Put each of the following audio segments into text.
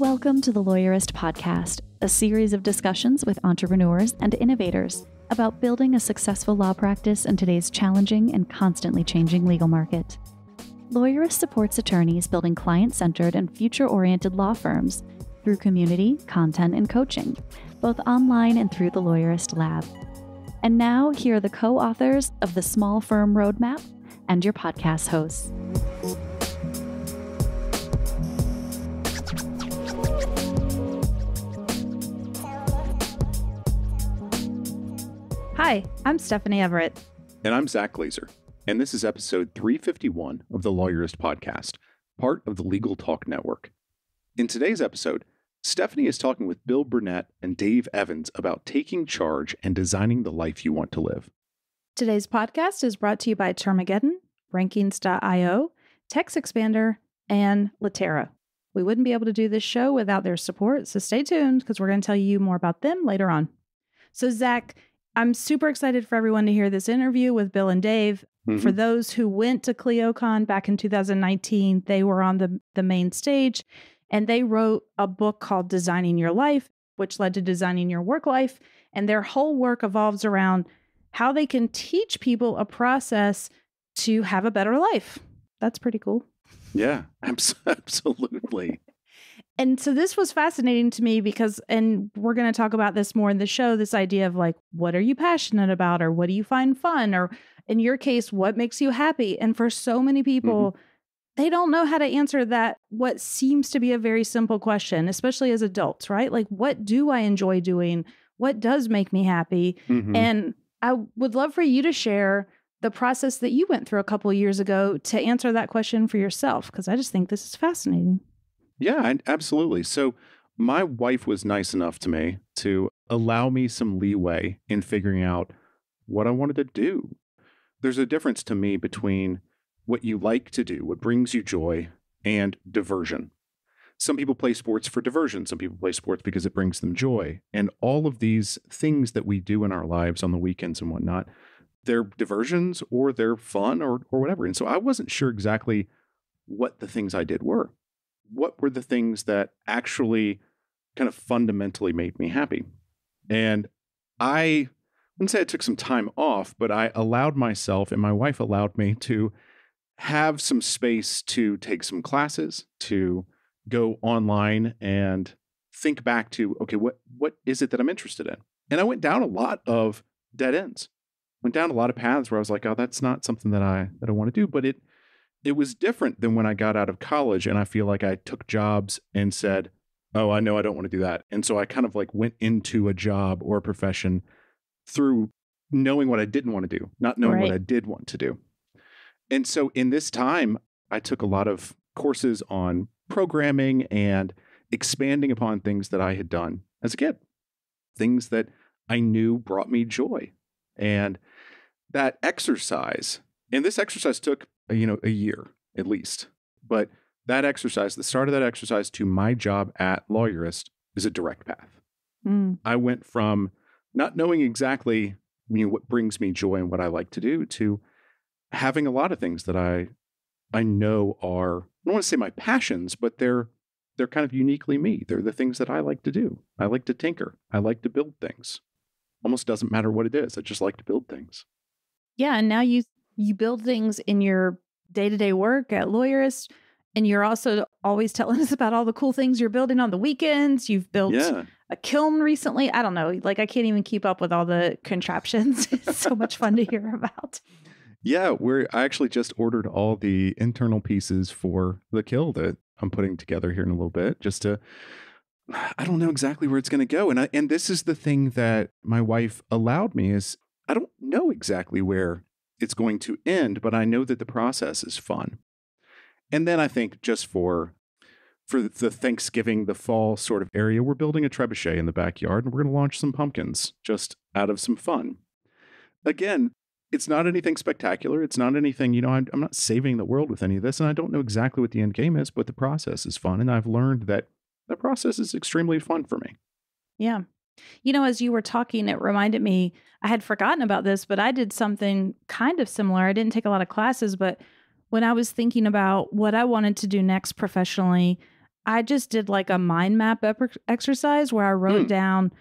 Welcome to the Lawyerist Podcast, a series of discussions with entrepreneurs and innovators about building a successful law practice in today's challenging and constantly changing legal market. Lawyerist supports attorneys building client centered and future oriented law firms through community, content, and coaching, both online and through the Lawyerist Lab. And now, here are the co authors of the Small Firm Roadmap and your podcast hosts. Hi, I'm Stephanie Everett. And I'm Zach Glazer. And this is episode 351 of the Lawyerist Podcast, part of the Legal Talk Network. In today's episode, Stephanie is talking with Bill Burnett and Dave Evans about taking charge and designing the life you want to live. Today's podcast is brought to you by Termageddon, Rankings.io, Text Expander, and Latera. We wouldn't be able to do this show without their support, so stay tuned because we're going to tell you more about them later on. So, Zach, I'm super excited for everyone to hear this interview with Bill and Dave. Mm-hmm. For those who went to CleoCon back in 2019, they were on the, the main stage and they wrote a book called Designing Your Life, which led to Designing Your Work Life. And their whole work evolves around how they can teach people a process to have a better life. That's pretty cool. Yeah, absolutely. And so this was fascinating to me because, and we're going to talk about this more in the show this idea of like, what are you passionate about? Or what do you find fun? Or in your case, what makes you happy? And for so many people, mm-hmm. they don't know how to answer that, what seems to be a very simple question, especially as adults, right? Like, what do I enjoy doing? What does make me happy? Mm-hmm. And I would love for you to share the process that you went through a couple years ago to answer that question for yourself, because I just think this is fascinating. Yeah, absolutely. So my wife was nice enough to me to allow me some leeway in figuring out what I wanted to do. There's a difference to me between what you like to do, what brings you joy, and diversion. Some people play sports for diversion. Some people play sports because it brings them joy. And all of these things that we do in our lives on the weekends and whatnot, they're diversions or they're fun or, or whatever. And so I wasn't sure exactly what the things I did were what were the things that actually kind of fundamentally made me happy? And I wouldn't say I took some time off, but I allowed myself and my wife allowed me to have some space to take some classes, to go online and think back to, okay, what what is it that I'm interested in? And I went down a lot of dead ends. Went down a lot of paths where I was like, oh, that's not something that I that I want to do, but it it was different than when I got out of college and I feel like I took jobs and said, "Oh, I know I don't want to do that." And so I kind of like went into a job or a profession through knowing what I didn't want to do, not knowing right. what I did want to do. And so in this time, I took a lot of courses on programming and expanding upon things that I had done as a kid, things that I knew brought me joy. And that exercise, and this exercise took you know, a year at least. But that exercise, the start of that exercise to my job at Lawyerist is a direct path. Mm. I went from not knowing exactly you know, what brings me joy and what I like to do to having a lot of things that I I know are I don't want to say my passions, but they're they're kind of uniquely me. They're the things that I like to do. I like to tinker. I like to build things. Almost doesn't matter what it is. I just like to build things. Yeah, and now you you build things in your day-to-day work at lawyerist and you're also always telling us about all the cool things you're building on the weekends you've built yeah. a kiln recently i don't know like i can't even keep up with all the contraptions it's so much fun to hear about yeah we're i actually just ordered all the internal pieces for the kill that i'm putting together here in a little bit just to i don't know exactly where it's going to go and I, and this is the thing that my wife allowed me is i don't know exactly where it's going to end, but I know that the process is fun. And then I think just for for the Thanksgiving, the fall sort of area, we're building a trebuchet in the backyard and we're going to launch some pumpkins just out of some fun. Again, it's not anything spectacular. It's not anything, you know, I'm, I'm, not saving the world with any of this. And I don't know exactly what the end game is, but the process is fun. And I've learned that the process is extremely fun for me. Yeah. You know, as you were talking, it reminded me I had forgotten about this, but I did something kind of similar. I didn't take a lot of classes, but when I was thinking about what I wanted to do next professionally, I just did like a mind map ep- exercise where I wrote mm. down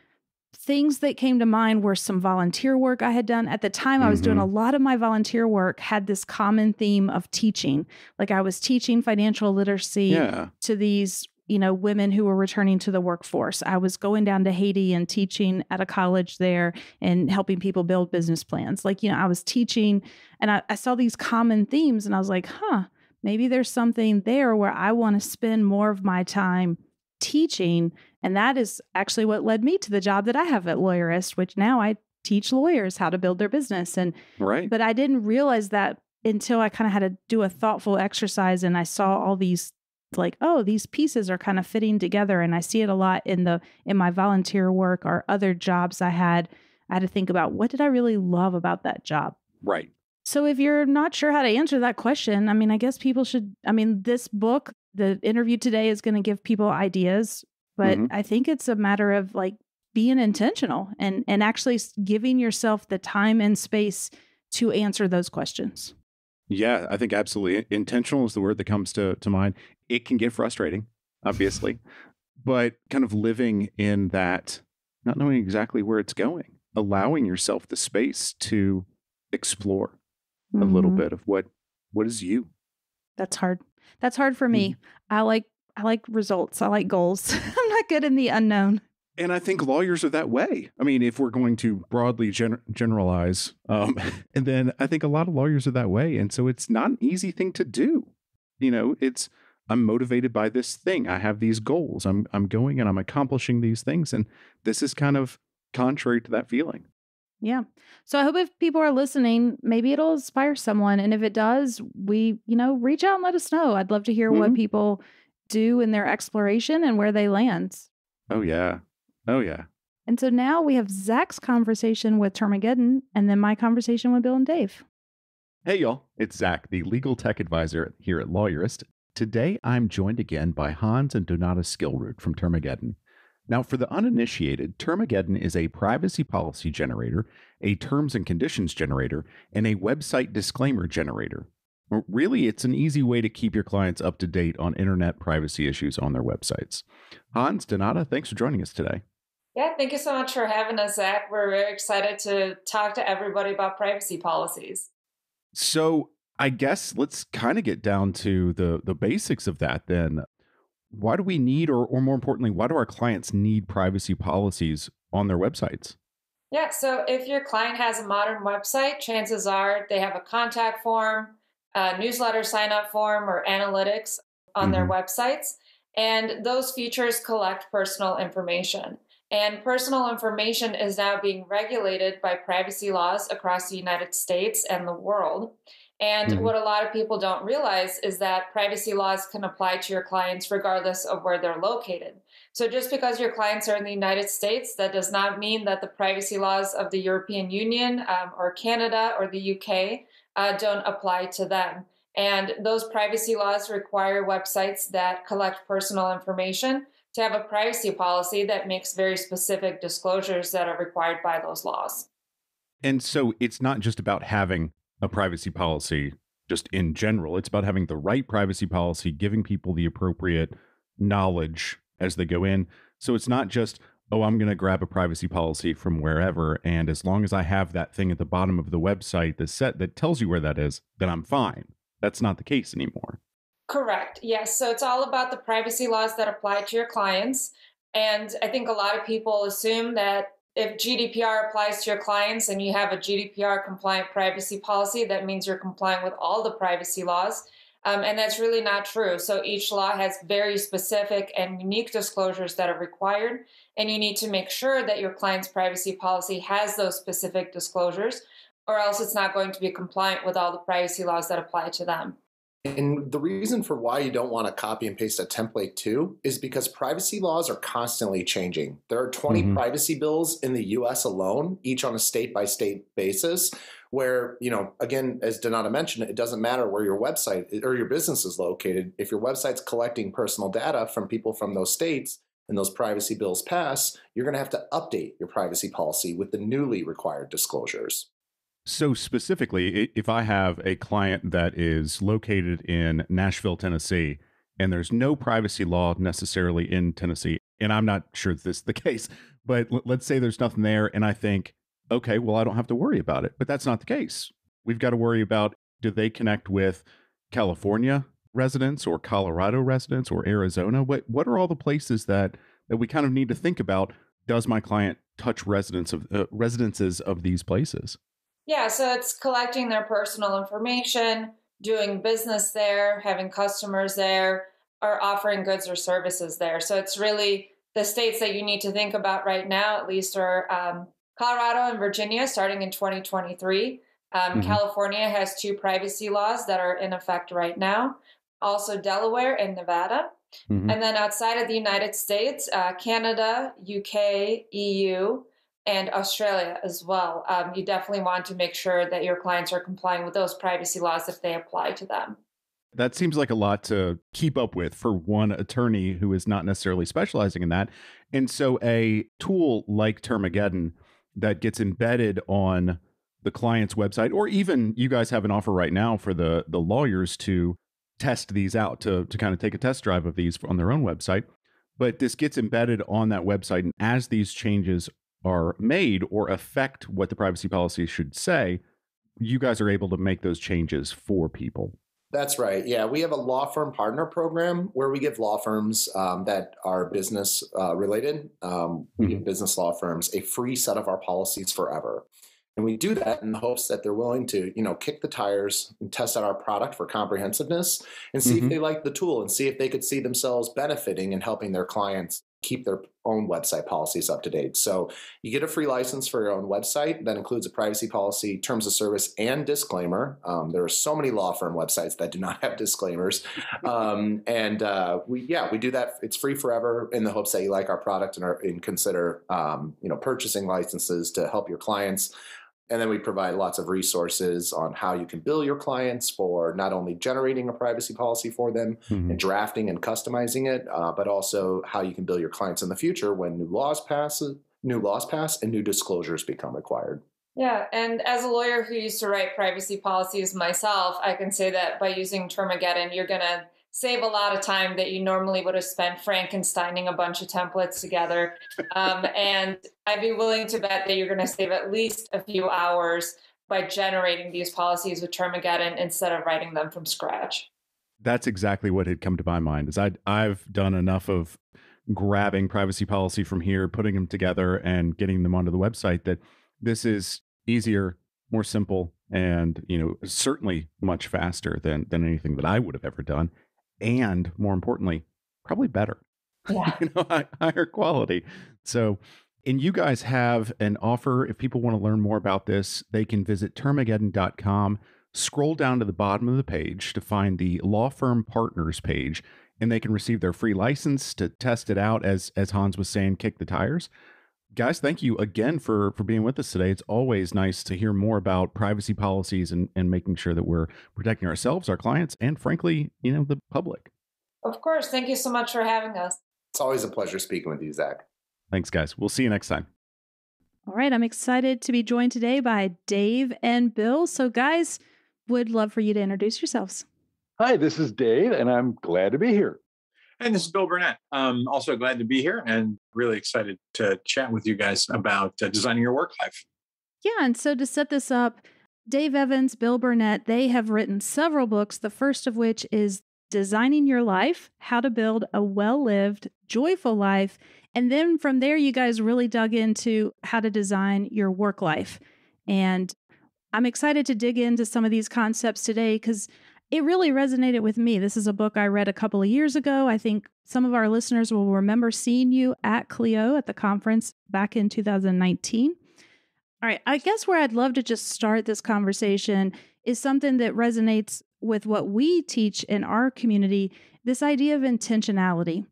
things that came to mind were some volunteer work I had done. At the time, mm-hmm. I was doing a mm-hmm. lot of my volunteer work had this common theme of teaching. Like I was teaching financial literacy yeah. to these you know women who were returning to the workforce i was going down to haiti and teaching at a college there and helping people build business plans like you know i was teaching and i, I saw these common themes and i was like huh maybe there's something there where i want to spend more of my time teaching and that is actually what led me to the job that i have at lawyerist which now i teach lawyers how to build their business and right but i didn't realize that until i kind of had to do a thoughtful exercise and i saw all these like oh these pieces are kind of fitting together and i see it a lot in the in my volunteer work or other jobs i had i had to think about what did i really love about that job right so if you're not sure how to answer that question i mean i guess people should i mean this book the interview today is going to give people ideas but mm-hmm. i think it's a matter of like being intentional and and actually giving yourself the time and space to answer those questions yeah, I think absolutely. Intentional is the word that comes to, to mind it can get frustrating, obviously, but kind of living in that, not knowing exactly where it's going, allowing yourself the space to explore mm-hmm. a little mm-hmm. bit of what what is you. That's hard. That's hard for me. Mm-hmm. I like I like results. I like goals. I'm not good in the unknown. And I think lawyers are that way. I mean, if we're going to broadly gen- generalize, um, and then I think a lot of lawyers are that way. And so it's not an easy thing to do. You know, it's I'm motivated by this thing. I have these goals. I'm I'm going and I'm accomplishing these things and this is kind of contrary to that feeling. Yeah. So I hope if people are listening, maybe it'll inspire someone and if it does, we, you know, reach out and let us know. I'd love to hear mm-hmm. what people do in their exploration and where they land. Oh yeah. Oh yeah. And so now we have Zach's conversation with Termageddon and then my conversation with Bill and Dave. Hey, y'all. It's Zach, the legal tech advisor here at Lawyerist, Today, I'm joined again by Hans and Donata Skillroot from Termageddon. Now, for the uninitiated, Termageddon is a privacy policy generator, a terms and conditions generator, and a website disclaimer generator. Really, it's an easy way to keep your clients up to date on internet privacy issues on their websites. Hans, Donata, thanks for joining us today. Yeah, thank you so much for having us, Zach. We're very excited to talk to everybody about privacy policies. So, I guess let's kind of get down to the the basics of that then. Why do we need or or more importantly, why do our clients need privacy policies on their websites? Yeah, so if your client has a modern website, chances are they have a contact form, a newsletter sign up form or analytics on mm-hmm. their websites, and those features collect personal information. And personal information is now being regulated by privacy laws across the United States and the world. And mm-hmm. what a lot of people don't realize is that privacy laws can apply to your clients regardless of where they're located. So just because your clients are in the United States, that does not mean that the privacy laws of the European Union um, or Canada or the UK uh, don't apply to them. And those privacy laws require websites that collect personal information to have a privacy policy that makes very specific disclosures that are required by those laws. And so it's not just about having a privacy policy just in general. It's about having the right privacy policy, giving people the appropriate knowledge as they go in. So it's not just, oh, I'm going to grab a privacy policy from wherever. And as long as I have that thing at the bottom of the website, the set that tells you where that is, then I'm fine. That's not the case anymore. Correct. Yes. So it's all about the privacy laws that apply to your clients. And I think a lot of people assume that if GDPR applies to your clients and you have a GDPR compliant privacy policy, that means you're complying with all the privacy laws. Um, and that's really not true. So each law has very specific and unique disclosures that are required. And you need to make sure that your client's privacy policy has those specific disclosures, or else it's not going to be compliant with all the privacy laws that apply to them. And the reason for why you don't want to copy and paste a template too is because privacy laws are constantly changing. There are 20 mm-hmm. privacy bills in the US alone, each on a state by state basis, where, you know, again, as Donata mentioned, it doesn't matter where your website or your business is located. If your website's collecting personal data from people from those states, and those privacy bills pass, you're going to have to update your privacy policy with the newly required disclosures. So, specifically, if I have a client that is located in Nashville, Tennessee, and there's no privacy law necessarily in Tennessee, and I'm not sure this is the case, but let's say there's nothing there, and I think, okay, well, I don't have to worry about it. But that's not the case. We've got to worry about do they connect with California residents or Colorado residents or Arizona? What, what are all the places that, that we kind of need to think about? Does my client touch residents of uh, residences of these places? Yeah, so it's collecting their personal information, doing business there, having customers there, or offering goods or services there. So it's really the states that you need to think about right now, at least, are um, Colorado and Virginia starting in 2023. Um, mm-hmm. California has two privacy laws that are in effect right now, also Delaware and Nevada. Mm-hmm. And then outside of the United States, uh, Canada, UK, EU, and Australia as well. Um, you definitely want to make sure that your clients are complying with those privacy laws if they apply to them. That seems like a lot to keep up with for one attorney who is not necessarily specializing in that. And so, a tool like Termageddon that gets embedded on the client's website, or even you guys have an offer right now for the, the lawyers to test these out, to, to kind of take a test drive of these on their own website. But this gets embedded on that website. And as these changes are made or affect what the privacy policy should say, you guys are able to make those changes for people. That's right. Yeah, we have a law firm partner program where we give law firms um, that are business uh, related, um, mm-hmm. we give business law firms a free set of our policies forever, and we do that in the hopes that they're willing to, you know, kick the tires and test out our product for comprehensiveness and see mm-hmm. if they like the tool and see if they could see themselves benefiting and helping their clients keep their own website policies up to date. So you get a free license for your own website that includes a privacy policy, terms of service, and disclaimer. Um, there are so many law firm websites that do not have disclaimers, um, and uh, we yeah we do that. It's free forever in the hopes that you like our product and, are, and consider um, you know purchasing licenses to help your clients. And then we provide lots of resources on how you can bill your clients for not only generating a privacy policy for them mm-hmm. and drafting and customizing it, uh, but also how you can bill your clients in the future when new laws pass, new laws pass, and new disclosures become required. Yeah, and as a lawyer who used to write privacy policies myself, I can say that by using Termageddon, you're going to save a lot of time that you normally would have spent Frankensteining a bunch of templates together. Um, and I'd be willing to bet that you're going to save at least a few hours by generating these policies with Termageddon instead of writing them from scratch. That's exactly what had come to my mind. Is I I've done enough of grabbing privacy policy from here, putting them together, and getting them onto the website that this is easier, more simple, and you know certainly much faster than than anything that I would have ever done and more importantly, probably better. Yeah. you know, higher quality. So, and you guys have an offer. If people want to learn more about this, they can visit termageddon.com, scroll down to the bottom of the page to find the law firm partners page, and they can receive their free license to test it out as as Hans was saying, kick the tires guys thank you again for for being with us today it's always nice to hear more about privacy policies and and making sure that we're protecting ourselves our clients and frankly you know the public of course thank you so much for having us it's always a pleasure speaking with you zach thanks guys we'll see you next time all right i'm excited to be joined today by dave and bill so guys would love for you to introduce yourselves hi this is dave and i'm glad to be here and this is Bill Burnett. I'm also glad to be here and really excited to chat with you guys about uh, designing your work life. Yeah. And so to set this up, Dave Evans, Bill Burnett, they have written several books, the first of which is Designing Your Life How to Build a Well Lived, Joyful Life. And then from there, you guys really dug into how to design your work life. And I'm excited to dig into some of these concepts today because it really resonated with me. This is a book I read a couple of years ago. I think some of our listeners will remember seeing you at Clio at the conference back in 2019. All right, I guess where I'd love to just start this conversation is something that resonates with what we teach in our community this idea of intentionality,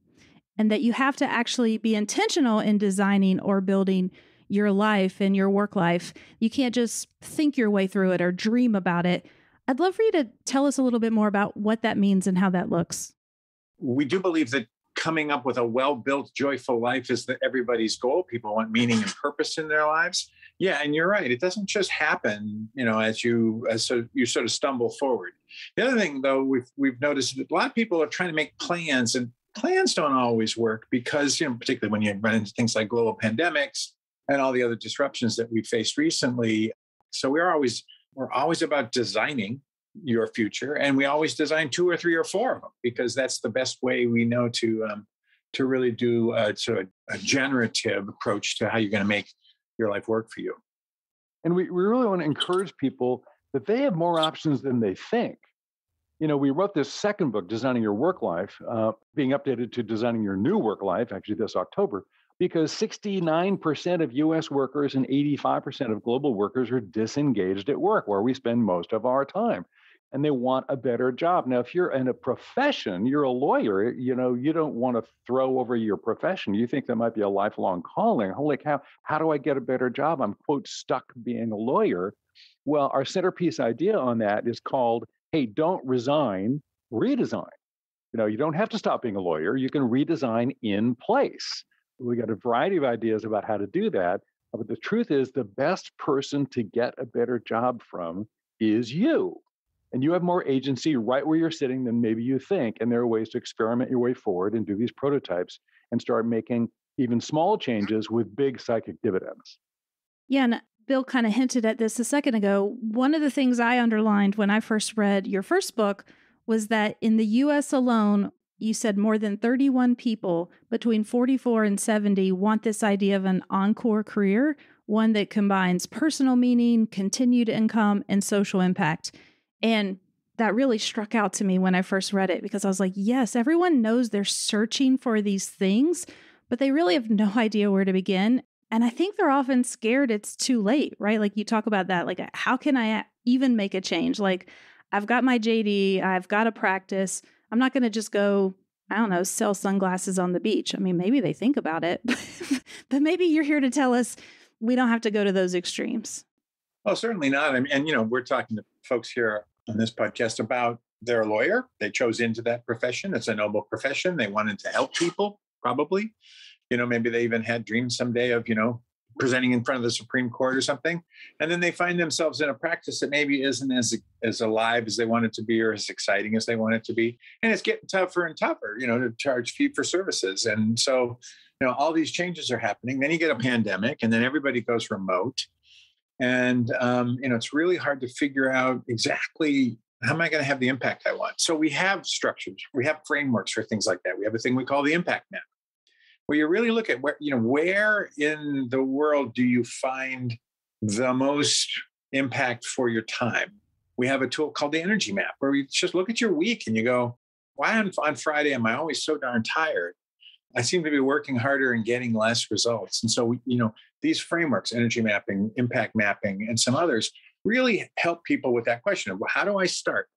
and that you have to actually be intentional in designing or building your life and your work life. You can't just think your way through it or dream about it I'd love for you to tell us a little bit more about what that means and how that looks. We do believe that coming up with a well built, joyful life is the, everybody's goal. People want meaning and purpose in their lives. Yeah, and you're right. It doesn't just happen, you know, as you as so you sort of stumble forward. The other thing, though, we've we've noticed that a lot of people are trying to make plans, and plans don't always work because, you know, particularly when you run into things like global pandemics and all the other disruptions that we have faced recently. So we're always we're always about designing your future and we always design two or three or four of them because that's the best way we know to um, to really do a, sort of a generative approach to how you're going to make your life work for you and we, we really want to encourage people that they have more options than they think you know we wrote this second book designing your work life uh, being updated to designing your new work life actually this october because 69% of US workers and 85% of global workers are disengaged at work, where we spend most of our time. And they want a better job. Now, if you're in a profession, you're a lawyer, you know, you don't want to throw over your profession. You think that might be a lifelong calling. Holy cow, how do I get a better job? I'm, quote, stuck being a lawyer. Well, our centerpiece idea on that is called, hey, don't resign, redesign. You know, you don't have to stop being a lawyer. You can redesign in place we got a variety of ideas about how to do that. But the truth is, the best person to get a better job from is you. And you have more agency right where you're sitting than maybe you think. And there are ways to experiment your way forward and do these prototypes and start making even small changes with big psychic dividends. Yeah. And uh, Bill kind of hinted at this a second ago. One of the things I underlined when I first read your first book was that in the US alone, you said more than 31 people between 44 and 70 want this idea of an encore career, one that combines personal meaning, continued income, and social impact. And that really struck out to me when I first read it because I was like, yes, everyone knows they're searching for these things, but they really have no idea where to begin. And I think they're often scared it's too late, right? Like you talk about that, like, how can I even make a change? Like, I've got my JD, I've got a practice I'm not going to just go, I don't know, sell sunglasses on the beach. I mean, maybe they think about it, but maybe you're here to tell us we don't have to go to those extremes. Well, certainly not. I mean, and, you know, we're talking to folks here on this podcast about their lawyer. They chose into that profession. It's a noble profession. They wanted to help people, probably. You know, maybe they even had dreams someday of, you know, presenting in front of the Supreme Court or something, and then they find themselves in a practice that maybe isn't as as alive as they want it to be or as exciting as they want it to be, and it's getting tougher and tougher, you know, to charge fee for services, and so you know all these changes are happening. Then you get a pandemic, and then everybody goes remote, and um, you know it's really hard to figure out exactly how am I going to have the impact I want? So we have structures, we have frameworks for things like that. We have a thing we call the impact map, where you really look at where you know where in the world do you find the most impact for your time we have a tool called the energy map where we just look at your week and you go why on, on friday am i always so darn tired i seem to be working harder and getting less results and so you know these frameworks energy mapping impact mapping and some others really help people with that question of well, how do i start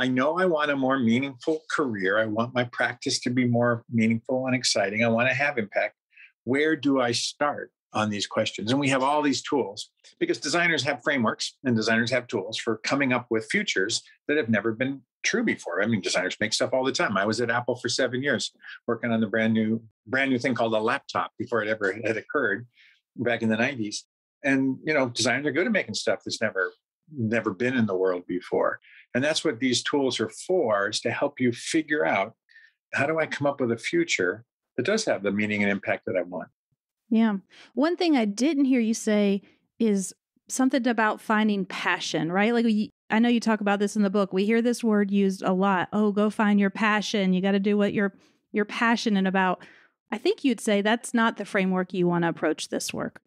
I know I want a more meaningful career. I want my practice to be more meaningful and exciting. I want to have impact. Where do I start on these questions? And we have all these tools because designers have frameworks and designers have tools for coming up with futures that have never been true before. I mean, designers make stuff all the time. I was at Apple for seven years working on the brand new, brand new thing called a laptop before it ever had occurred back in the 90s. And you know, designers are good at making stuff that's never never been in the world before. And that's what these tools are for, is to help you figure out how do I come up with a future that does have the meaning and impact that I want. Yeah. One thing I didn't hear you say is something about finding passion, right? Like we, I know you talk about this in the book. We hear this word used a lot. Oh, go find your passion. You got to do what you're you're passionate about. I think you'd say that's not the framework you want to approach this work.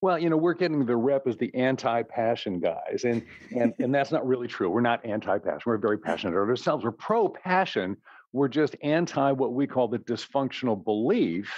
Well, you know, we're getting the rep as the anti-passion guys, and and and that's not really true. We're not anti-passion. We're very passionate about ourselves. We're pro-passion. We're just anti what we call the dysfunctional belief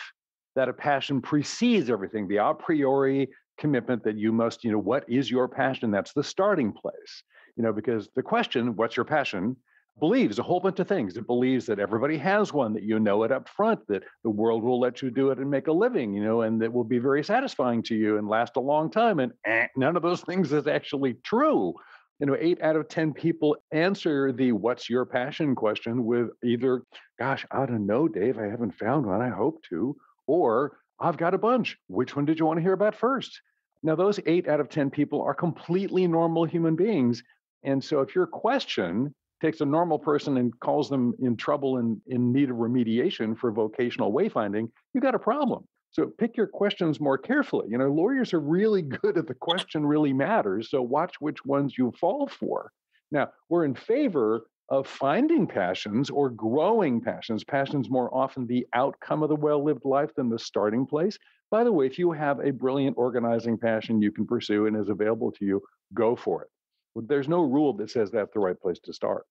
that a passion precedes everything, the a priori commitment that you must, you know, what is your passion? That's the starting place. You know, because the question, what's your passion, believes a whole bunch of things. It believes that everybody has one, that you know it up front, that the world will let you do it and make a living, you know, and that will be very satisfying to you and last a long time. And eh, none of those things is actually true. You know, eight out of 10 people answer the what's your passion question with either, gosh, I don't know, Dave, I haven't found one, I hope to, or I've got a bunch. Which one did you want to hear about first? Now, those eight out of 10 people are completely normal human beings. And so, if your question takes a normal person and calls them in trouble and in need of remediation for vocational wayfinding, you got a problem. So pick your questions more carefully. You know, lawyers are really good at the question really matters. So watch which ones you fall for. Now, we're in favor of finding passions or growing passions, passions more often the outcome of the well lived life than the starting place. By the way, if you have a brilliant organizing passion you can pursue and is available to you, go for it. There's no rule that says that's the right place to start.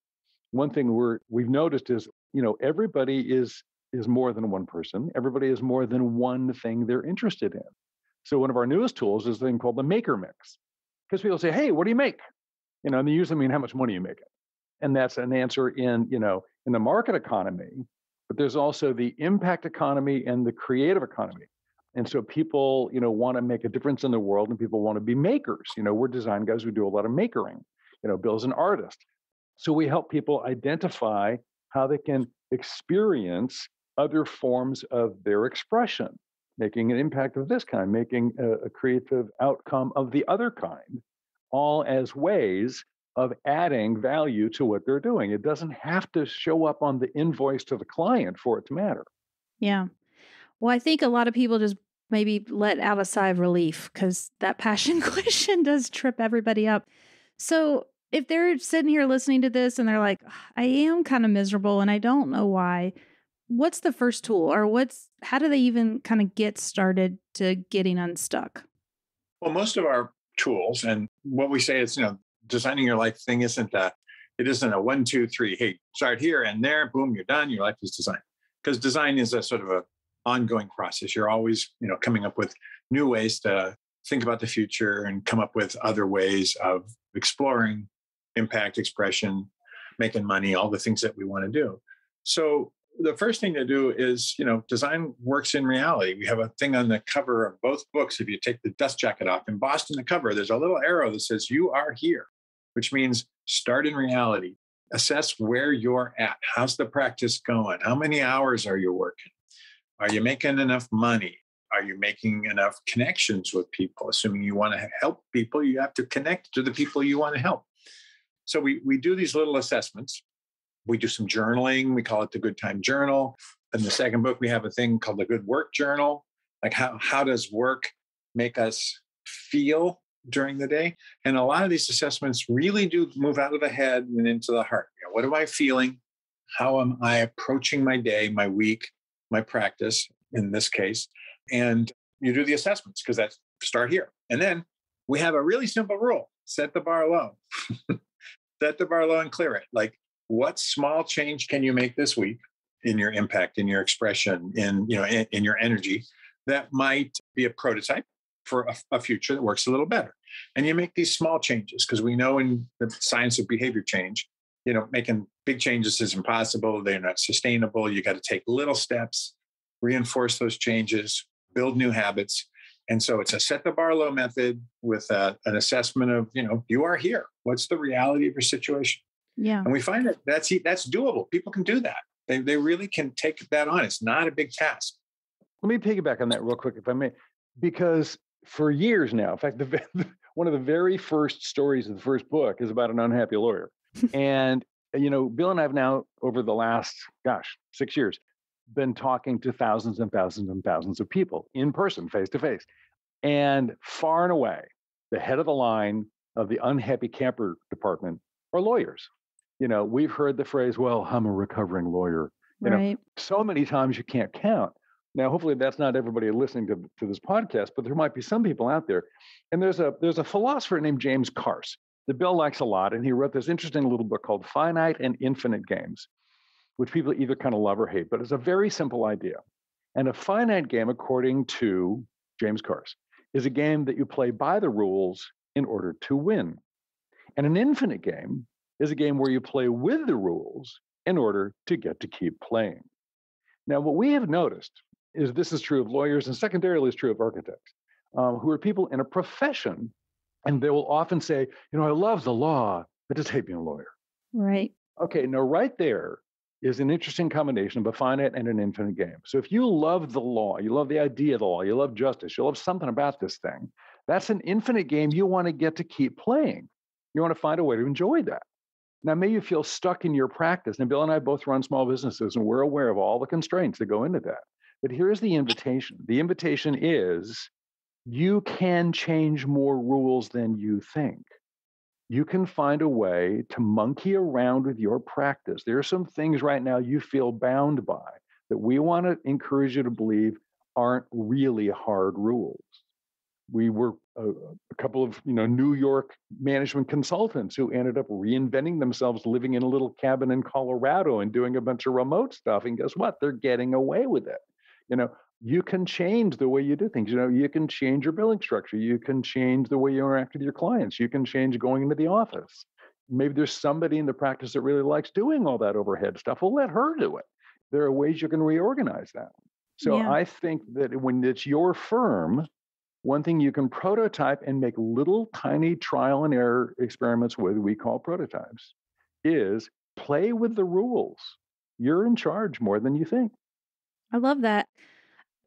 One thing we're we've noticed is, you know, everybody is is more than one person. Everybody is more than one thing they're interested in. So one of our newest tools is a thing called the maker mix. Because people say, hey, what do you make? You know, and they usually mean how much money you make. And that's an answer in, you know, in the market economy, but there's also the impact economy and the creative economy. And so people, you know, want to make a difference in the world and people want to be makers. You know, we're design guys, we do a lot of makering. You know, Bill's an artist. So we help people identify how they can experience other forms of their expression, making an impact of this kind, making a, a creative outcome of the other kind, all as ways of adding value to what they're doing. It doesn't have to show up on the invoice to the client for it to matter. Yeah. Well, I think a lot of people just maybe let out a sigh of relief because that passion question does trip everybody up. So if they're sitting here listening to this and they're like, I am kind of miserable and I don't know why, what's the first tool or what's how do they even kind of get started to getting unstuck? Well, most of our tools and what we say is, you know, designing your life thing isn't a it isn't a one, two, three, hey, start here and there, boom, you're done, your life is designed. Because design is a sort of a ongoing process. You're always, you know, coming up with new ways to think about the future and come up with other ways of exploring impact expression, making money, all the things that we want to do. So the first thing to do is, you know, design works in reality. We have a thing on the cover of both books. If you take the dust jacket off, embossed in the cover, there's a little arrow that says, You are here, which means start in reality. Assess where you're at. How's the practice going? How many hours are you working? Are you making enough money? Are you making enough connections with people? Assuming you want to help people, you have to connect to the people you want to help. So we, we do these little assessments. We do some journaling. We call it the Good Time Journal. In the second book, we have a thing called the Good Work Journal. Like how, how does work make us feel during the day? And a lot of these assessments really do move out of the head and into the heart. You know, what am I feeling? How am I approaching my day, my week? my practice in this case, and you do the assessments because that's start here. And then we have a really simple rule set the bar low, set the bar low and clear it. Like, what small change can you make this week in your impact, in your expression, in you know, in, in your energy that might be a prototype for a, a, future that works a little better? And you make these small changes because we know in the science of behavior change you know, making big changes is impossible. They're not sustainable. You got to take little steps, reinforce those changes, build new habits. And so it's a set the bar low method with a, uh, an assessment of, you know, you are here. What's the reality of your situation? Yeah. And we find that that's, that's doable. People can do that. They, they really can take that on. It's not a big task. Let me piggyback on that real quick, if I may, because for years now, in fact, the, one of the very first stories of the first book is about an unhappy lawyer and you know, Bill and I have now over the last gosh six years been talking to thousands and thousands and thousands of people in person, face to face, and far and away the head of the line of the unhappy camper department are lawyers. You know, we've heard the phrase, "Well, I'm a recovering lawyer." You right. know, so many times you can't count. Now, hopefully, that's not everybody listening to, to this podcast, but there might be some people out there. And there's a there's a philosopher named James Carse that Bill likes a lot. And he wrote this interesting little book called Finite and Infinite Games, which people either kind of love or hate, but it's a very simple idea. And a finite game, according to James Cars, is a game that you play by the rules in order to win. And an infinite game is a game where you play with the rules in order to get to keep playing. Now, what we have noticed is this is true of lawyers and secondarily is true of architects, um, who are people in a profession and they will often say, you know, I love the law, but just hate being a lawyer. Right. Okay, now right there is an interesting combination of a finite and an infinite game. So if you love the law, you love the idea of the law, you love justice, you love something about this thing, that's an infinite game you want to get to keep playing. You want to find a way to enjoy that. Now, may you feel stuck in your practice. And Bill and I both run small businesses, and we're aware of all the constraints that go into that. But here's the invitation the invitation is you can change more rules than you think. You can find a way to monkey around with your practice. There are some things right now you feel bound by that we want to encourage you to believe aren't really hard rules. We were a, a couple of you know New York management consultants who ended up reinventing themselves, living in a little cabin in Colorado and doing a bunch of remote stuff. And guess what? They're getting away with it. You know, you can change the way you do things. You know, you can change your billing structure. You can change the way you interact with your clients. You can change going into the office. Maybe there's somebody in the practice that really likes doing all that overhead stuff. Well, let her do it. There are ways you can reorganize that. So yeah. I think that when it's your firm, one thing you can prototype and make little tiny trial and error experiments with, we call prototypes, is play with the rules. You're in charge more than you think. I love that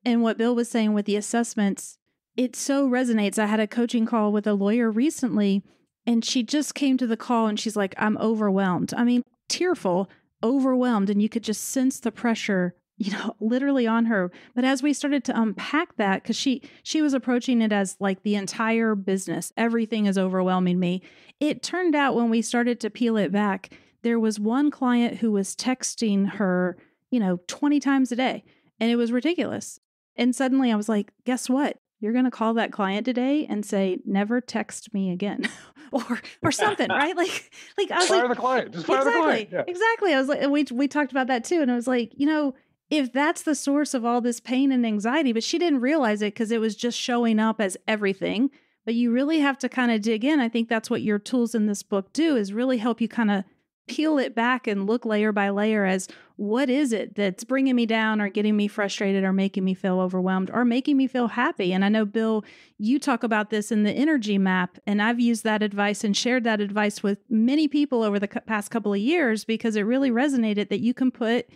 and what Bill was saying with the assessments, it so resonates. I had a coaching call with a lawyer recently, and she just came to the call and she's like, I'm overwhelmed. I mean, tearful, overwhelmed. And you could just sense the pressure you know literally on her but as we started to unpack that because she she was approaching it as like the entire business everything is overwhelming me it turned out when we started to peel it back there was one client who was texting her you know 20 times a day and it was ridiculous and suddenly I was like, guess what? You're going to call that client today and say, never text me again or, or something, right? Like, like I was fire like, the client, just fire exactly, the client. Yeah. Exactly. I was like, we, we talked about that too. And I was like, you know, if that's the source of all this pain and anxiety, but she didn't realize it because it was just showing up as everything. But you really have to kind of dig in. I think that's what your tools in this book do is really help you kind of peel it back and look layer by layer as what is it that's bringing me down or getting me frustrated or making me feel overwhelmed or making me feel happy and i know bill you talk about this in the energy map and i've used that advice and shared that advice with many people over the past couple of years because it really resonated that you can put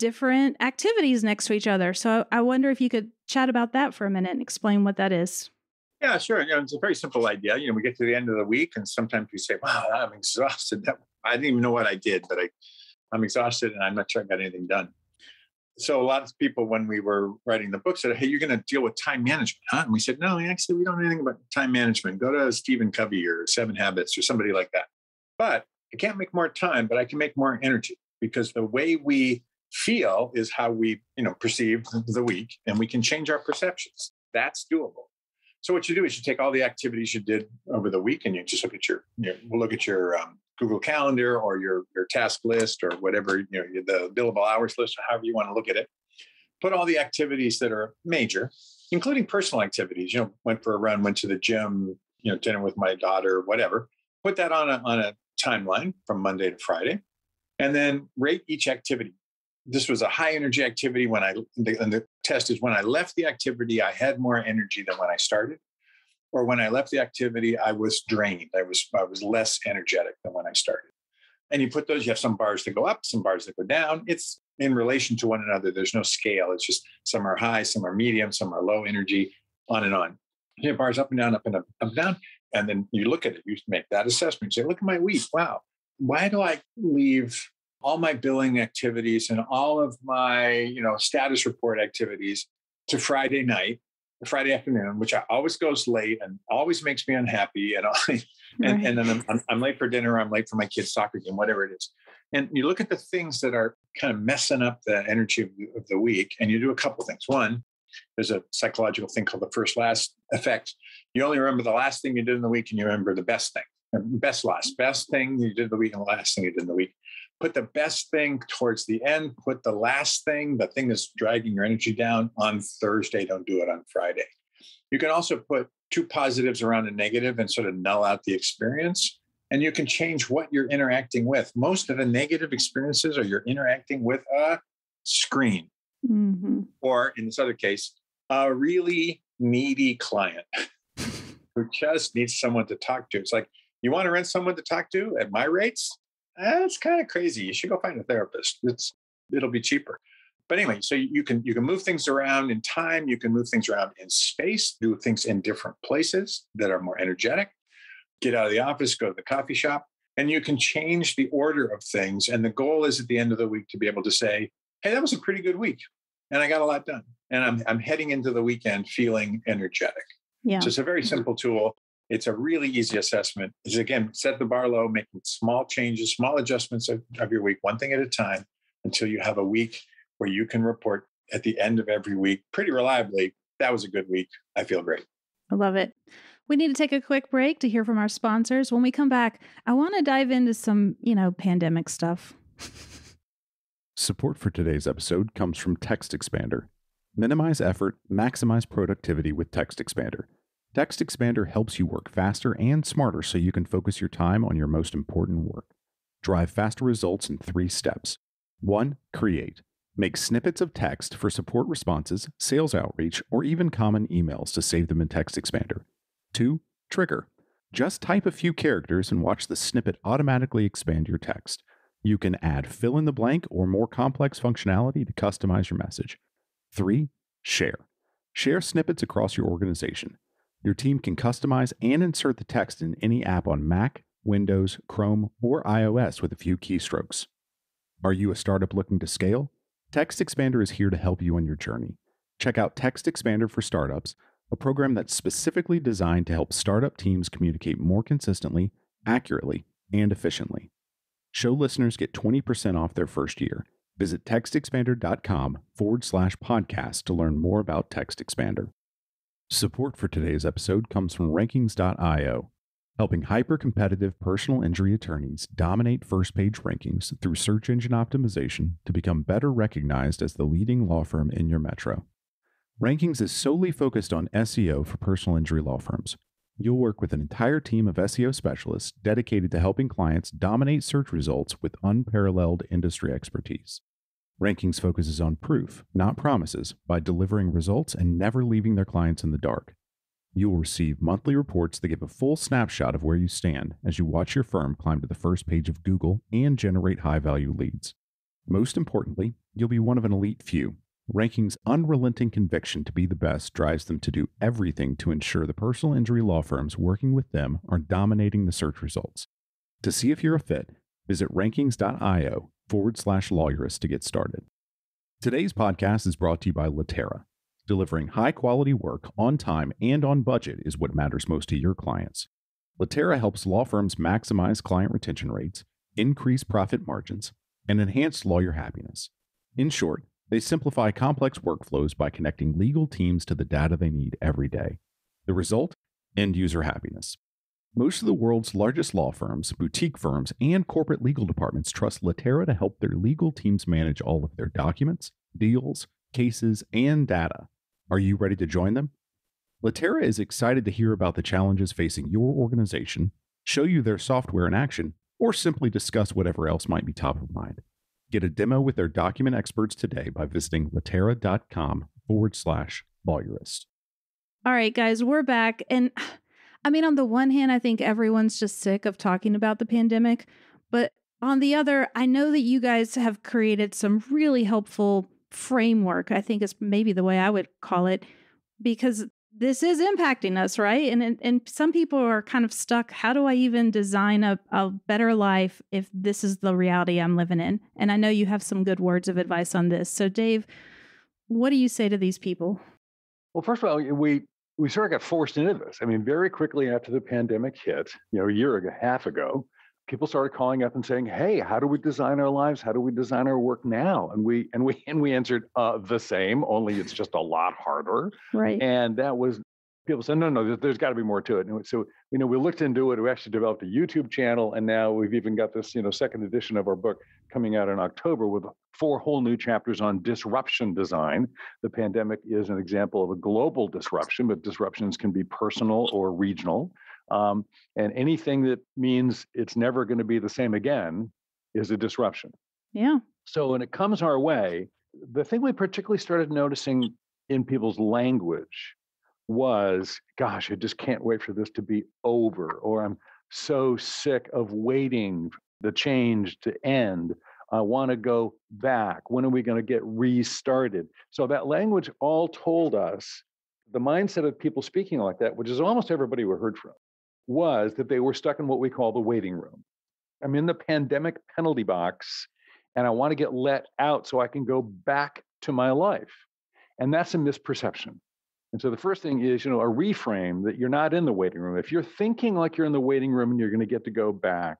different activities next to each other so i wonder if you could chat about that for a minute and explain what that is yeah, sure. You know, it's a very simple idea. You know, we get to the end of the week, and sometimes we say, "Wow, I'm exhausted. That I didn't even know what I did, but I, I'm exhausted and I'm not sure I got anything done. So a lot of people, when we were writing the book, said, "Hey, you're going to deal with time management, huh?" And we said, "No, actually, we don't know anything about time management. Go to Stephen Covey or Seven Habits or somebody like that." But I can't make more time, but I can make more energy because the way we feel is how we, you know, perceive the week, and we can change our perceptions. That's doable. So what you do is you take all the activities you did over the week, and you just look at your, you know, look at your um, Google Calendar or your your task list or whatever you know the billable hours list, or however you want to look at it. Put all the activities that are major, including personal activities. You know, went for a run, went to the gym, you know, dinner with my daughter, whatever. Put that on a on a timeline from Monday to Friday, and then rate each activity. This was a high energy activity when I the, and the test is when I left the activity, I had more energy than when I started or when I left the activity, I was drained. I was I was less energetic than when I started. And you put those, you have some bars that go up, some bars that go down. It's in relation to one another. There's no scale. It's just some are high, some are medium, some are low energy, on and on. You have bars up and down, up and up, up and down. And then you look at it, you make that assessment. You say, look at my week. Wow. Why do I leave all my billing activities and all of my, you know, status report activities to Friday night Friday afternoon, which I always goes late and always makes me unhappy. And, I, and, right. and then I'm, I'm, I'm, late for dinner, I'm late for my kid's soccer game, whatever it is. And you look at the things that are kind of messing up the energy of, of the week, and you do a couple things. One, there's a psychological thing called the first last effect. You only remember the last thing you did in the week, and you remember the best thing, uh, best last, best thing you did in the week, and the last thing you did in the week put the best thing towards the end, put the last thing, the thing that's dragging your energy down on Thursday. Don't do it on Friday. You can also put two positives around a negative and sort of null out the experience. And you can change what you're interacting with. Most of the negative experiences are you're interacting with a screen, mm-hmm. or in this other case, a really needy client who just needs someone to talk to. It's like, you want to rent someone to talk to at my rates? that's eh, kind of crazy. You should go find a therapist. It's it'll be cheaper. But anyway, so you can you can move things around in time. You can move things around in space. Do things in different places that are more energetic. Get out of the office. Go to the coffee shop, and you can change the order of things. And the goal is at the end of the week to be able to say, "Hey, that was a pretty good week, and I got a lot done." And I'm I'm heading into the weekend feeling energetic. Yeah. So it's a very simple tool. It's a really easy assessment. Is again, set the bar low, making small changes, small adjustments of, of your week, one thing at a time, until you have a week where you can report at the end of every week pretty reliably that was a good week. I feel great. I love it. We need to take a quick break to hear from our sponsors. When we come back, I want to dive into some, you know, pandemic stuff. Support for today's episode comes from Text Expander. Minimize effort, maximize productivity with Text Expander. Text Expander helps you work faster and smarter so you can focus your time on your most important work. Drive faster results in three steps. 1. Create. Make snippets of text for support responses, sales outreach, or even common emails to save them in Text Expander. 2. Trigger. Just type a few characters and watch the snippet automatically expand your text. You can add fill in the blank or more complex functionality to customize your message. 3. Share. Share snippets across your organization. Your team can customize and insert the text in any app on Mac, Windows, Chrome, or iOS with a few keystrokes. Are you a startup looking to scale? Text Expander is here to help you on your journey. Check out Text Expander for Startups, a program that's specifically designed to help startup teams communicate more consistently, accurately, and efficiently. Show listeners get 20% off their first year. Visit textexpander.com forward slash podcast to learn more about Text Expander. Support for today's episode comes from Rankings.io, helping hyper competitive personal injury attorneys dominate first page rankings through search engine optimization to become better recognized as the leading law firm in your metro. Rankings is solely focused on SEO for personal injury law firms. You'll work with an entire team of SEO specialists dedicated to helping clients dominate search results with unparalleled industry expertise. Rankings focuses on proof, not promises, by delivering results and never leaving their clients in the dark. You will receive monthly reports that give a full snapshot of where you stand as you watch your firm climb to the first page of Google and generate high value leads. Most importantly, you'll be one of an elite few. Ranking's unrelenting conviction to be the best drives them to do everything to ensure the personal injury law firms working with them are dominating the search results. To see if you're a fit, visit rankings.io forward slash lawyerist to get started. Today's podcast is brought to you by Latera. Delivering high quality work on time and on budget is what matters most to your clients. Latera helps law firms maximize client retention rates, increase profit margins, and enhance lawyer happiness. In short, they simplify complex workflows by connecting legal teams to the data they need every day. The result? End user happiness. Most of the world's largest law firms, boutique firms, and corporate legal departments trust Latera to help their legal teams manage all of their documents, deals, cases, and data. Are you ready to join them? Latera is excited to hear about the challenges facing your organization, show you their software in action, or simply discuss whatever else might be top of mind. Get a demo with their document experts today by visiting latera.com forward slash lawyerist. All right, guys, we're back. And I mean, on the one hand, I think everyone's just sick of talking about the pandemic, but on the other, I know that you guys have created some really helpful framework, I think is maybe the way I would call it, because this is impacting us, right? And, and, and some people are kind of stuck. How do I even design a, a better life if this is the reality I'm living in? And I know you have some good words of advice on this. So, Dave, what do you say to these people? Well, first of all, we we sort of got forced into this. I mean, very quickly after the pandemic hit, you know, a year and a half ago, people started calling up and saying, "Hey, how do we design our lives? How do we design our work now?" And we and we and we answered uh, the same, only it's just a lot harder. Right. And that was people said, no, no, there's got to be more to it. And so, you know, we looked into it. We actually developed a YouTube channel, and now we've even got this, you know, second edition of our book coming out in October with four whole new chapters on disruption design. The pandemic is an example of a global disruption, but disruptions can be personal or regional. Um, and anything that means it's never going to be the same again is a disruption. Yeah. So when it comes our way, the thing we particularly started noticing in people's language was, gosh, I just can't wait for this to be over, or I'm so sick of waiting the change to end. I want to go back. When are we going to get restarted? So that language all told us the mindset of people speaking like that, which is almost everybody we heard from, was that they were stuck in what we call the waiting room. I'm in the pandemic penalty box and I want to get let out so I can go back to my life. And that's a misperception. And so the first thing is, you know, a reframe that you're not in the waiting room. If you're thinking like you're in the waiting room and you're going to get to go back,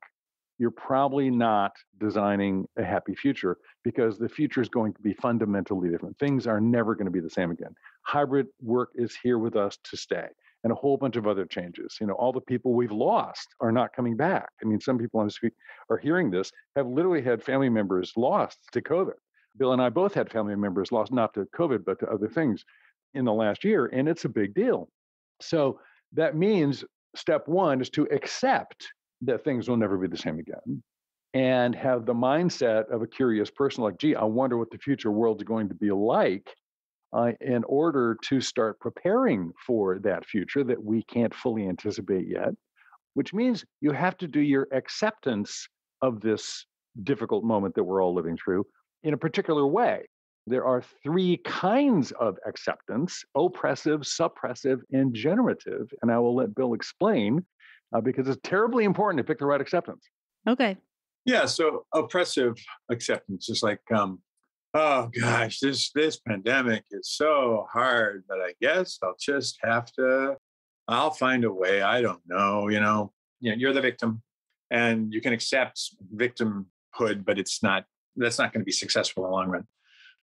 you're probably not designing a happy future because the future is going to be fundamentally different. Things are never going to be the same again. Hybrid work is here with us to stay and a whole bunch of other changes. You know, all the people we've lost are not coming back. I mean, some people I'm speaking are hearing this have literally had family members lost to COVID. Bill and I both had family members lost not to COVID, but to other things in the last year, and it's a big deal. So that means step one is to accept that things will never be the same again and have the mindset of a curious person like, gee, I wonder what the future world is going to be like uh, in order to start preparing for that future that we can't fully anticipate yet, which means you have to do your acceptance of this difficult moment that we're all living through in a particular way. There are three kinds of acceptance oppressive, suppressive, and generative. And I will let Bill explain uh, because it's terribly important to pick the right acceptance. Okay. Yeah. So oppressive acceptance is like, um, oh gosh, this this pandemic is so hard, but I guess I'll just have to. I'll find a way. I don't know. You know, you know, you're the victim, and you can accept victimhood, but it's not. That's not going to be successful in the long run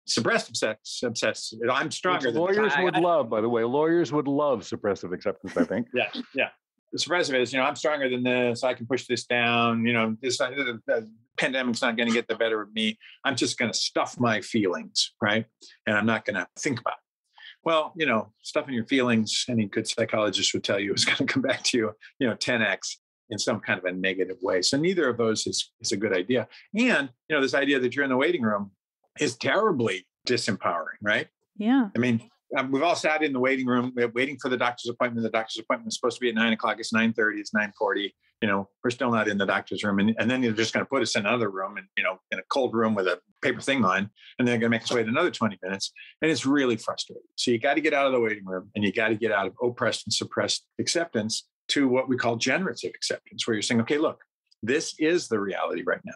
suppressive sex, obsess. I'm stronger. Which lawyers would I, love, by the way. Lawyers would love suppressive acceptance. I think. yeah, yeah. The suppressive is, you know, I'm stronger than this. I can push this down. You know, this uh, the pandemic's not going to get the better of me. I'm just going to stuff my feelings, right? And I'm not going to think about. It. Well, you know, stuffing your feelings, any good psychologist would tell you, is going to come back to you, you know, 10x in some kind of a negative way. So neither of those is, is a good idea. And, you know, this idea that you're in the waiting room, is terribly disempowering, right? Yeah. I mean, um, we've all sat in the waiting room, We're waiting for the doctor's appointment. The doctor's appointment is supposed to be at nine o'clock. It's nine thirty. It's nine forty. You know, we're still not in the doctor's room, and, and then they're just going to put us in another room, and you know, in a cold room with a paper thing on, and they're going to make us wait another twenty minutes, and it's really frustrating. So you got to get out of the waiting room, and you got to get out of oppressed and suppressed acceptance to what we call generative acceptance, where you're saying, okay, look, this is the reality right now.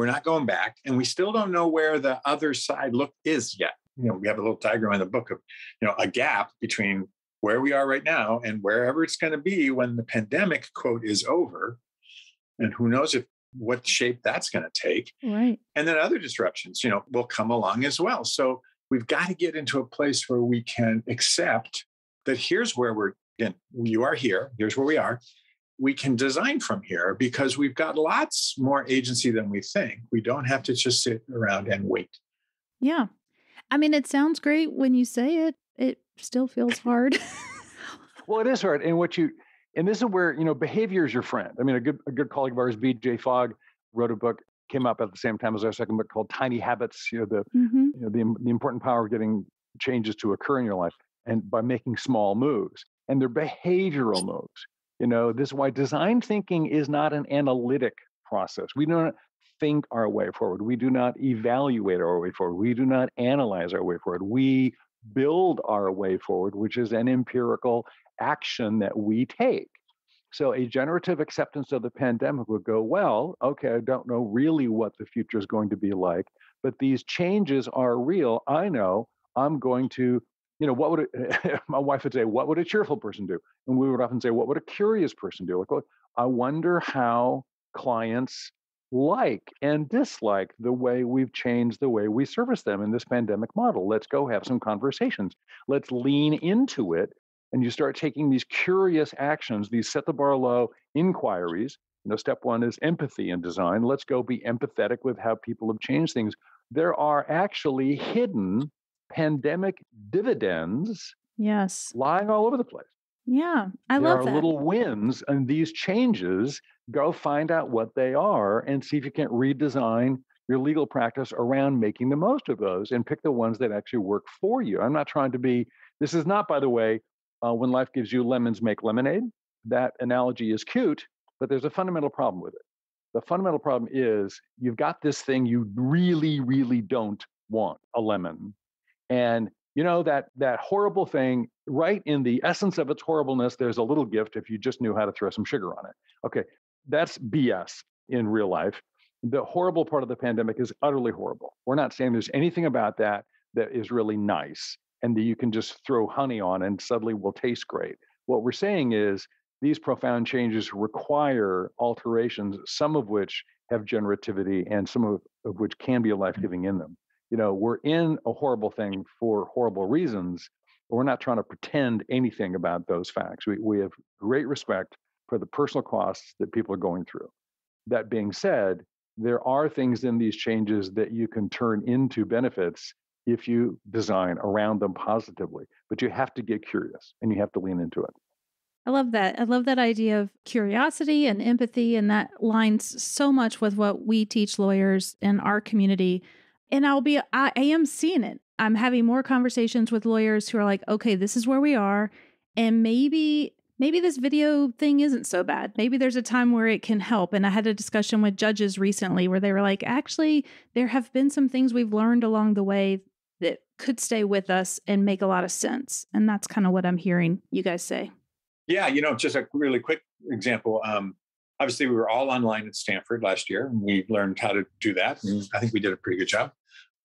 We're not going back. And we still don't know where the other side look is yet. You know, we have a little diagram in the book of, you know, a gap between where we are right now and wherever it's going to be when the pandemic quote is over. And who knows if what shape that's going to take. Right. And then other disruptions, you know, will come along as well. So we've got to get into a place where we can accept that here's where we're in. You are here. Here's where we are we can design from here because we've got lots more agency than we think. We don't have to just sit around and wait. Yeah. I mean, it sounds great when you say it, it still feels hard. well, it is hard. And what you, and this is where, you know, behavior is your friend. I mean, a good, a good colleague of ours, BJ Fogg, wrote a book, came up at the same time as our second book called Tiny Habits, you know, the, mm-hmm. you know, the, the important power of getting changes to occur in your life and by making small moves and they're behavioral moves. You know, this is why design thinking is not an analytic process. We don't think our way forward. We do not evaluate our way forward. We do not analyze our way forward. We build our way forward, which is an empirical action that we take. So a generative acceptance of the pandemic would go, well, okay, I don't know really what the future is going to be like, but these changes are real. I know I'm going to you know, what would my wife would say, what would a cheerful person do? And we would often say, what would a curious person do? Like, I wonder how clients like and dislike the way we've changed the way we service them in this pandemic model. Let's go have some conversations. Let's lean into it. And you start taking these curious actions, these set the bar low inquiries. You know, step one is empathy and design. Let's go be empathetic with how people have changed things. There are actually hidden pandemic dividends yes lying all over the place yeah i there love are that. little wins and these changes go find out what they are and see if you can't redesign your legal practice around making the most of those and pick the ones that actually work for you i'm not trying to be this is not by the way uh, when life gives you lemons make lemonade that analogy is cute but there's a fundamental problem with it the fundamental problem is you've got this thing you really really don't want a lemon and you know that that horrible thing right in the essence of its horribleness there's a little gift if you just knew how to throw some sugar on it. Okay, that's BS in real life. The horrible part of the pandemic is utterly horrible. We're not saying there's anything about that that is really nice and that you can just throw honey on and suddenly will taste great. What we're saying is these profound changes require alterations, some of which have generativity and some of, of which can be a mm. life giving in them you know we're in a horrible thing for horrible reasons but we're not trying to pretend anything about those facts we, we have great respect for the personal costs that people are going through that being said there are things in these changes that you can turn into benefits if you design around them positively but you have to get curious and you have to lean into it I love that. I love that idea of curiosity and empathy. And that lines so much with what we teach lawyers in our community and I'll be, I, I am seeing it. I'm having more conversations with lawyers who are like, okay, this is where we are. And maybe maybe this video thing isn't so bad. Maybe there's a time where it can help. And I had a discussion with judges recently where they were like, actually, there have been some things we've learned along the way that could stay with us and make a lot of sense. And that's kind of what I'm hearing you guys say. Yeah, you know, just a really quick example. Um, obviously, we were all online at Stanford last year, and we learned how to do that. And I think we did a pretty good job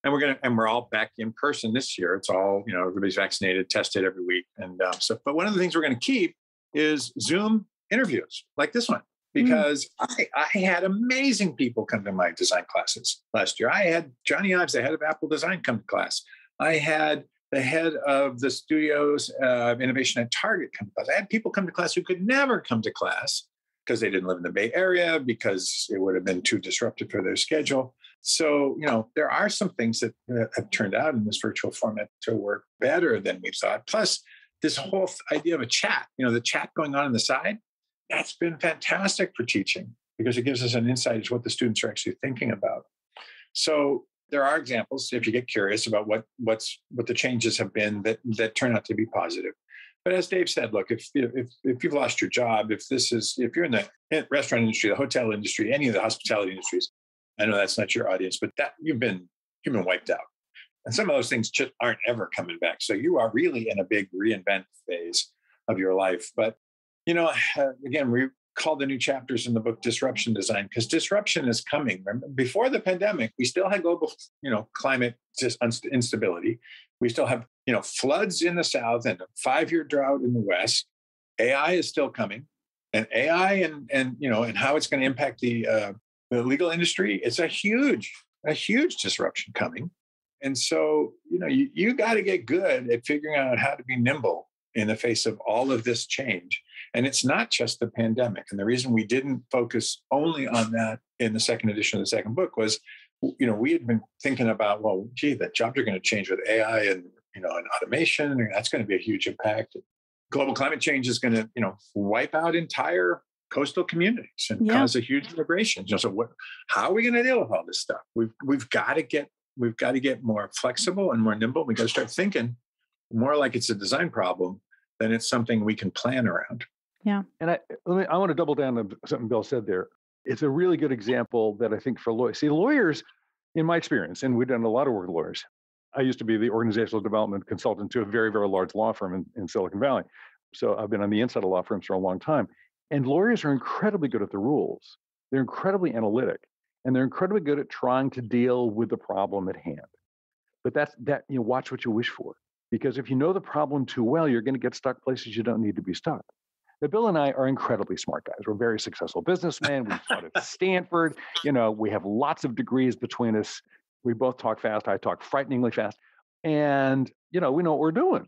and we're gonna and we're all back in person this year. It's all you know, everybody's vaccinated, tested every week, and um, so. But one of the things we're gonna keep is Zoom interviews like this one mm. because mm. I, I, had amazing people come to my design classes last year. I had Johnny Ives, the head of Apple Design, come to class. I had the head of the studios uh, innovation at Target come to class. I had people come to class who could never come to class because they didn't live in the Bay Area, because it would have been too disruptive for their schedule. So, you know, there are some things that have turned out in this virtual format to work better than we thought. Plus, this whole idea of a chat, you know, the chat going on in the side, that's been fantastic for teaching because it gives us an insight as to what the students are actually thinking about. So there are examples if you get curious about what what's what the changes have been that that turn out to be positive. But as Dave said, look, if if if you've lost your job, if this is if you're in the eh, restaurant industry, the hotel industry, any of the hospitality industries, I know that's not your audience, but that you've been human wiped out. And some of those things just aren't ever coming back. So you are really in a big reinvent phase of your life. But you know, uh, again, we call the new chapters in the book disruption design because disruption is coming. Remember, before the pandemic, we still had global, you know, climate instability. We still have you know floods in the south and a five-year drought in the west. AI is still coming, and AI and and you know and how it's going to impact the uh, the legal industry it's a huge a huge disruption coming and so you know you, you got to get good at figuring out how to be nimble in the face of all of this change and it's not just the pandemic and the reason we didn't focus only on that in the second edition of the second book was you know we had been thinking about well gee the jobs are going to change with ai and you know and automation and that's going to be a huge impact global climate change is going to you know wipe out entire coastal communities and yeah. cause a huge migration. You know, so what, how are we going to deal with all this stuff? We've we've got to get we've got to get more flexible and more nimble. We got to start thinking more like it's a design problem than it's something we can plan around. Yeah. And I let me I want to double down on something Bill said there. It's a really good example that I think for lawyers. See, lawyers, in my experience, and we've done a lot of work with lawyers. I used to be the organizational development consultant to a very, very large law firm in, in Silicon Valley. So I've been on the inside of law firms for a long time. And lawyers are incredibly good at the rules. They're incredibly analytic and they're incredibly good at trying to deal with the problem at hand. But that's that, you know, watch what you wish for. Because if you know the problem too well, you're going to get stuck places you don't need to be stuck. Now, Bill and I are incredibly smart guys. We're very successful businessmen. We started at Stanford. You know, we have lots of degrees between us. We both talk fast. I talk frighteningly fast. And, you know, we know what we're doing.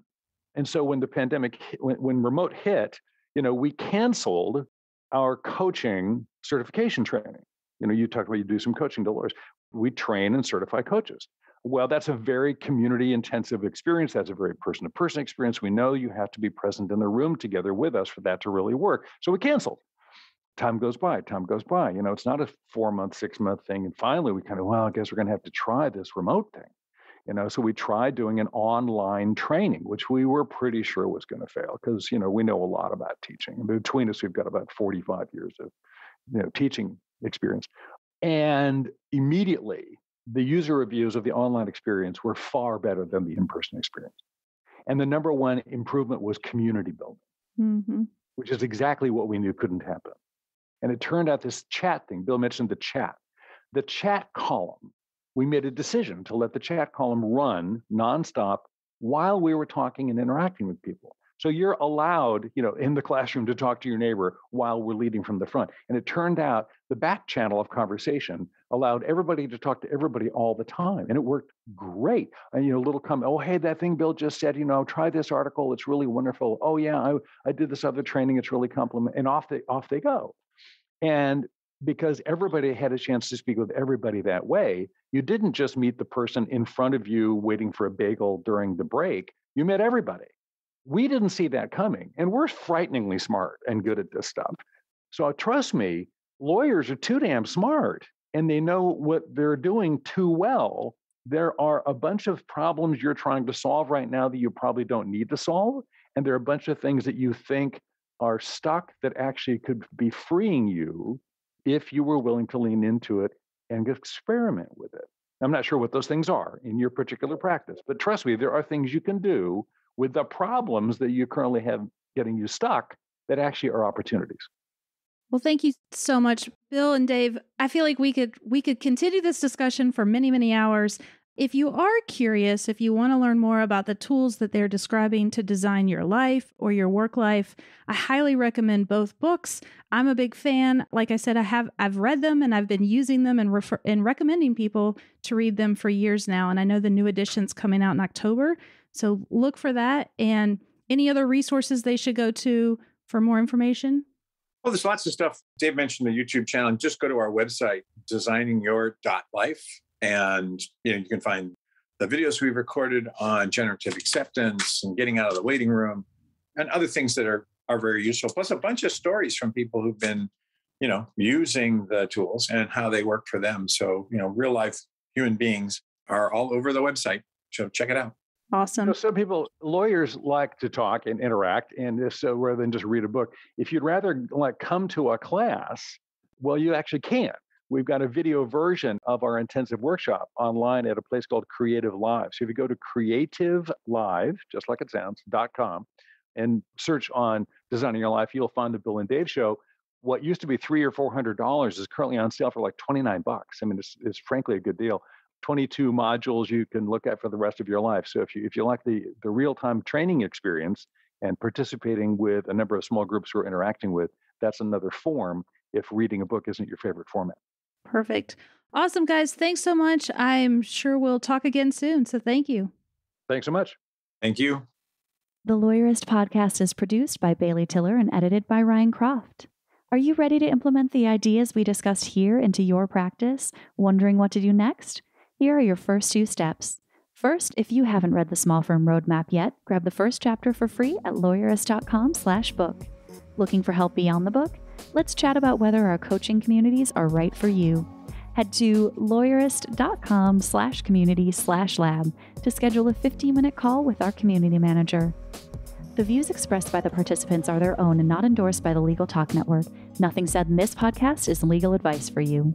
And so when the pandemic, when, when remote hit, you know, we canceled our coaching certification training. You know, you talked about you do some coaching, Dolores. We train and certify coaches. Well, that's a very community intensive experience. That's a very person to person experience. We know you have to be present in the room together with us for that to really work. So we canceled. Time goes by, time goes by. You know, it's not a four month, six month thing. And finally, we kind of, well, I guess we're going to have to try this remote thing you know so we tried doing an online training which we were pretty sure was going to fail because you know we know a lot about teaching between us we've got about 45 years of you know teaching experience and immediately the user reviews of the online experience were far better than the in-person experience and the number one improvement was community building mm-hmm. which is exactly what we knew couldn't happen and it turned out this chat thing bill mentioned the chat the chat column we made a decision to let the chat column run nonstop while we were talking and interacting with people. So you're allowed, you know, in the classroom to talk to your neighbor while we're leading from the front. And it turned out the back channel of conversation allowed everybody to talk to everybody all the time. And it worked great. And, you know, little comment, oh, hey, that thing Bill just said, you know, try this article. It's really wonderful. Oh, yeah, I, I did this other training. It's really compliment. And off they, off they go. And because everybody had a chance to speak with everybody that way, you didn't just meet the person in front of you waiting for a bagel during the break, you met everybody. We didn't see that coming, and we're frighteningly smart and good at this stuff. So trust me, lawyers are too damn smart and they know what they're doing too well. There are a bunch of problems you're trying to solve right now that you probably don't need to solve. And there are a bunch of things that you think are stuck that actually could be freeing you if you were willing to lean into it and experiment with it. I'm not sure what those things are in your particular practice, but trust me, there are things you can do with the problems that you currently have getting you stuck that actually are opportunities. Well, thank you so much, Bill and Dave. I feel like we could we could continue this discussion for many, many hours. If you are curious, if you want to learn more about the tools that they're describing to design your life or your work life, I highly recommend both books. I'm a big fan. Like I said, I have I've read them and I've been using them and refer, and recommending people to read them for years now. And I know the new edition's coming out in October, so look for that. And any other resources they should go to for more information? Well, there's lots of stuff. Dave mentioned the YouTube channel. Just go to our website, designingyour.life and you know, you can find the videos we have recorded on generative acceptance and getting out of the waiting room and other things that are are very useful. Plus a bunch of stories from people who've been, you know, using the tools and how they work for them. So, you know, real life human beings are all over the website. So check it out. Awesome. So some people, lawyers like to talk and interact, and if so, rather than just read a book, if you'd rather like come to a class, well, you actually can. We've got a video version of our intensive workshop online at a place called Creative Live. So if you go to creative live, just like it sounds, dot com and search on designing your life, you'll find the Bill and Dave show. What used to be three or four hundred dollars is currently on sale for like 29 bucks. I mean, it's, it's frankly a good deal. 22 modules you can look at for the rest of your life. So if you if you like the the real-time training experience and participating with a number of small groups we're interacting with, that's another form if reading a book isn't your favorite format. Perfect. Awesome, guys. Thanks so much. I'm sure we'll talk again soon. So thank you. Thanks so much. Thank you. The Lawyerist podcast is produced by Bailey Tiller and edited by Ryan Croft. Are you ready to implement the ideas we discussed here into your practice? Wondering what to do next? Here are your first two steps. First, if you haven't read the Small Firm Roadmap yet, grab the first chapter for free at lawyerist.com/book. Looking for help beyond the book? Let's chat about whether our coaching communities are right for you. Head to lawyerist.com slash community slash lab to schedule a 15 minute call with our community manager. The views expressed by the participants are their own and not endorsed by the Legal Talk Network. Nothing said in this podcast is legal advice for you.